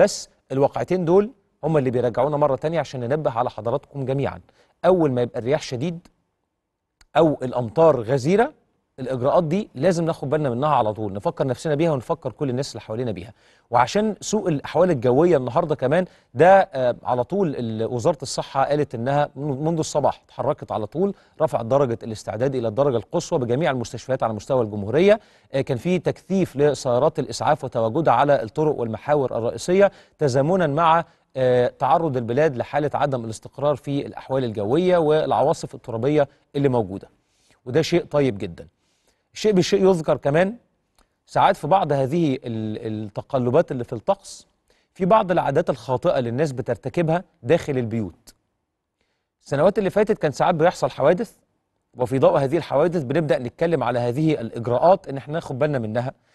بس الواقعتين دول هم اللي بيرجعونا مرة تانية عشان ننبه على حضراتكم جميعا أول ما يبقى الرياح شديد أو الأمطار غزيرة الاجراءات دي لازم ناخد بالنا منها على طول نفكر نفسنا بيها ونفكر كل الناس اللي حوالينا بيها وعشان سوء الاحوال الجويه النهارده كمان ده آه، على طول وزاره الصحه قالت انها منذ الصباح اتحركت على طول رفعت درجه الاستعداد الى الدرجه القصوى بجميع المستشفيات على مستوى الجمهوريه آه، كان في تكثيف لسيارات الاسعاف وتواجدها على الطرق والمحاور الرئيسيه تزامنا مع آه، تعرض البلاد لحاله عدم الاستقرار في الاحوال الجويه والعواصف الترابيه اللي موجوده وده شيء طيب جدا شيء بشيء يذكر كمان ساعات في بعض هذه التقلبات اللي في الطقس في بعض العادات الخاطئة اللي الناس بترتكبها داخل البيوت السنوات اللي فاتت كان ساعات بيحصل حوادث وفي ضوء هذه الحوادث بنبدأ نتكلم على هذه الإجراءات إن احنا ناخد بالنا منها